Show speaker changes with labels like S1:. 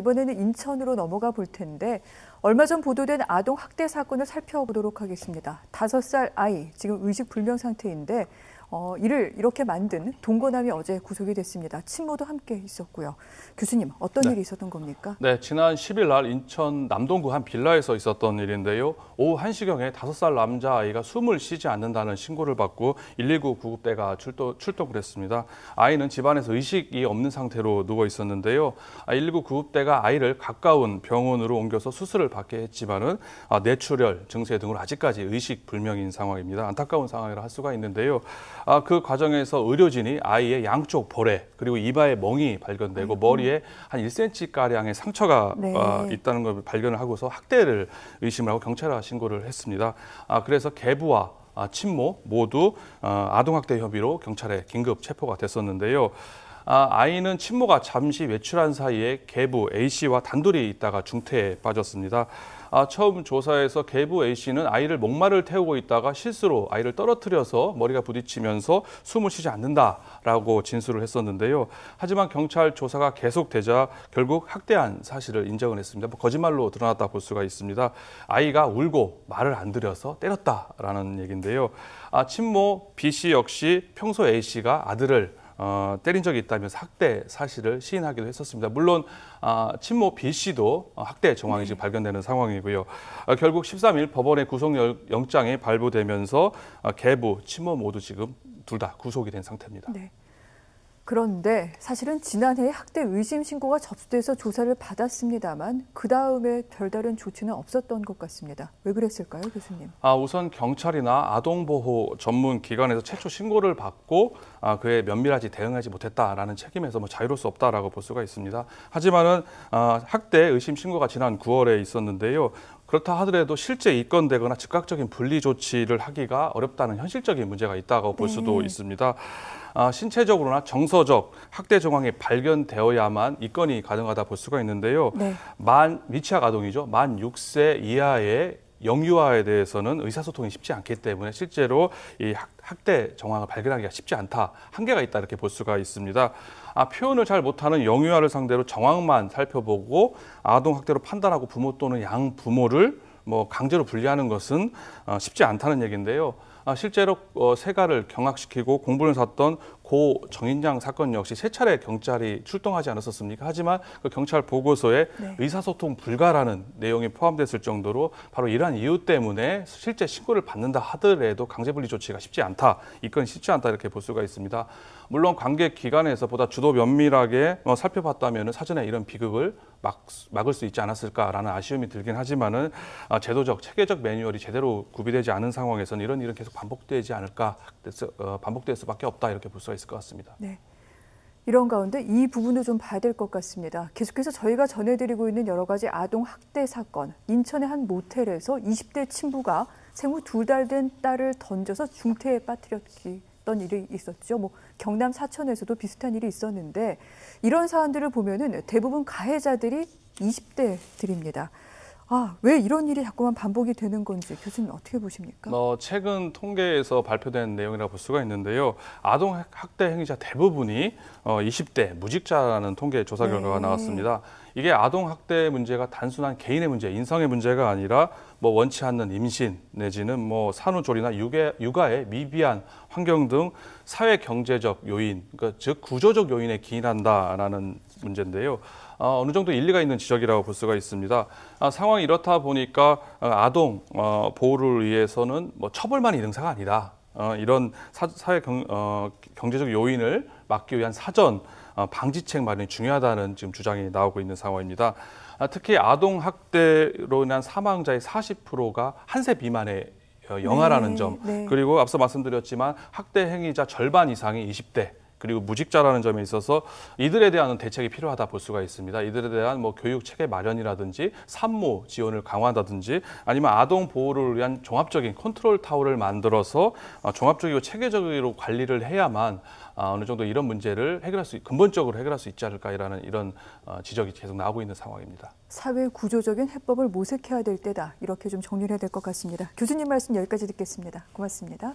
S1: 이번에는 인천으로 넘어가 볼 텐데 얼마 전 보도된 아동 학대 사건을 살펴보도록 하겠습니다. 5살 아이 지금 의식 불명 상태인데 어, 이를 이렇게 만든 동거남이 어제 구속이 됐습니다. 친모도 함께 있었고요. 교수님 어떤 네. 일이 있었던 겁니까?
S2: 네, 지난 10일 날 인천 남동구 한 빌라에서 있었던 일인데요. 오후 1시경에 5살 남자아이가 숨을 쉬지 않는다는 신고를 받고 119 구급대가 출동, 출동을 했습니다. 아이는 집안에서 의식이 없는 상태로 누워 있었는데요. 119 아, 구급대가 아이를 가까운 병원으로 옮겨서 수술을 받게 했지만은 아, 뇌출혈 증세 등으로 아직까지 의식 불명인 상황입니다. 안타까운 상황이라 할 수가 있는데요. 아, 그 과정에서 의료진이 아이의 양쪽 볼에 그리고 이마에 멍이 발견되고 아이고. 머리에 한 1cm 가량의 상처가 네. 아, 있다는 걸 발견을 하고서 학대를 의심을 하고 경찰에 신고를 했습니다. 아, 그래서 개부와 아, 친모 모두 어, 아동학대 혐의로 경찰에 긴급 체포가 됐었는데요. 아, 아이는 친모가 잠시 외출한 사이에 개부 A 씨와 단둘이 있다가 중태에 빠졌습니다. 아, 처음 조사에서 개부 A씨는 아이를 목마를 태우고 있다가 실수로 아이를 떨어뜨려서 머리가 부딪히면서 숨을 쉬지 않는다라고 진술을 했었는데요. 하지만 경찰 조사가 계속되자 결국 학대한 사실을 인정을 했습니다. 뭐 거짓말로 드러났다 볼 수가 있습니다. 아이가 울고 말을 안 들여서 때렸다라는 얘기인데요. 아, 친모 B씨 역시 평소 A씨가 아들을 어, 때린 적이 있다면서 학대 사실을 시인하기도 했었습니다. 물론 어, 친모 B 씨도 학대 정황이 지금 네. 발견되는 상황이고요. 어, 결국 13일 법원의 구속영장이 발부되면서 어, 개부, 친모 모두 지금 둘 다 구속이 된 상태입니다.
S1: 네. 그런데 사실은 지난해 에 학대 의심 신고가 접수돼서 조사를 받았습니다만 그 다음에 별다른 조치는 없었던 것 같습니다. 왜 그랬을까요, 교수님?
S2: 아 우선 경찰이나 아동보호 전문 기관에서 최초 신고를 받고 아, 그에 면밀하지 대응하지 못했다라는 책임에서 뭐 자유로울 수 없다라고 볼 수가 있습니다. 하지만은 아, 학대 의심 신고가 지난 9월에 있었는데요. 그렇다 하더라도 실제 입건되거나 즉각적인 분리 조치를 하기가 어렵다는 현실적인 문제가 있다고 볼 네. 수도 있습니다. 아, 신체적으로나 정서적 학대 정황이 발견되어야만 입건이 가능하다 볼 수가 있는데요. 네. 만 미취학 아동이죠. 만 6세 이하의 영유아에 대해서는 의사소통이 쉽지 않기 때문에 실제로 이 학대 정황을 발견하기가 쉽지 않다. 한계가 있다 이렇게 볼 수가 있습니다. 아, 표현을 잘 못하는 영유아를 상대로 정황만 살펴보고 아동 학대로 판단하고 부모 또는 양 부모를 뭐 강제로 분리하는 것은 어, 쉽지 않다는 얘기인데요. 아, 실제로 어, 세가를 경악시키고 공분을 샀던 고정인장 사건 역시 세 차례 경찰이 출동하지 않았었습니까? 하지만 그 경찰 보고서에 네. 의사소통 불가라는 내용이 포함됐을 정도로 바로 이러한 이유 때문에 실제 신고를 받는다 하더라도 강제분리 조치가 쉽지 않다, 이건 쉽지 않다 이렇게 볼 수가 있습니다. 물론 관계 기관에서 보다 주도 면밀하게 어, 살펴봤다면 사전에 이런 비극을 막, 막을 수 있지 않았을까라는 아쉬움이 들긴 하지만은 아, 제도적, 체계적 매뉴얼이 제대로 구비되지 않은 상황에서는 이런 일은 계속 반복되지 않을까 어, 반복될 수밖에 없다 이렇게 볼 수가 있을 것 같습니다.
S1: 네. 이런 가운데 이부분을좀 봐야 될 것 같습니다. 계속해서 저희가 전해드리고 있는 여러 가지 아동 학대 사건, 인천의 한 모텔에서 20대 친부가 생후 두 달 된 딸을 던져서 중태에 빠뜨렸던 일이 있었죠. 뭐 경남 사천에서도 비슷한 일이 있었는데 이런 사안들을 보면은 대부분 가해자들이 20대들입니다. 아, 왜 이런 일이 자꾸만 반복이 되는 건지 교수님 어떻게 보십니까?
S2: 어, 최근 통계에서 발표된 내용이라 볼 수가 있는데요. 아동 학대 행위자 대부분이 어, 20대 무직자라는 통계 조사 결과가 네. 나왔습니다. 이게 아동 학대 문제가 단순한 개인의 문제, 인성의 문제가 아니라 뭐 원치 않는 임신 내지는 뭐 산후조리나 육아, 육아의 미비한 환경 등 사회 경제적 요인, 그러니까 즉 구조적 요인에 기인한다라는 문제인데요. 어, 어느 정도 일리가 있는 지적이라고 볼 수가 있습니다. 아, 상황이 이렇다 보니까 어, 아동 어, 보호를 위해서는 뭐 처벌만이 능사가 아니다. 어, 이런 사, 사, 회 경, 어, 경제적 요인을 막기 위한 사전 어, 방지책 마련이 중요하다는 지금 주장이 나오고 있는 상황입니다. 아, 특히 아동 학대로 인한 사망자의 40%가 한 세 미만의 어, 영아라는 네, 점 네. 그리고 앞서 말씀드렸지만 학대 행위자 절반 이상이 20대 그리고 무직자라는 점에 있어서 이들에 대한 대책이 필요하다 볼 수가 있습니다. 이들에 대한 뭐 교육 체계 마련이라든지 산모 지원을 강화한다든지 아니면 아동 보호를 위한 종합적인 컨트롤 타워를 만들어서 어, 종합적이고 체계적으로 관리를 해야만 어, 어느 정도 이런 문제를 해결할 수 근본적으로 해결할 수 있지 않을까라는 이런 어, 지적이 계속 나오고 있는 상황입니다.
S1: 사회 구조적인 해법을 모색해야 될 때다 이렇게 좀 정리해야 될 것 같습니다.
S2: 교수님 말씀 여기까지 듣겠습니다. 고맙습니다.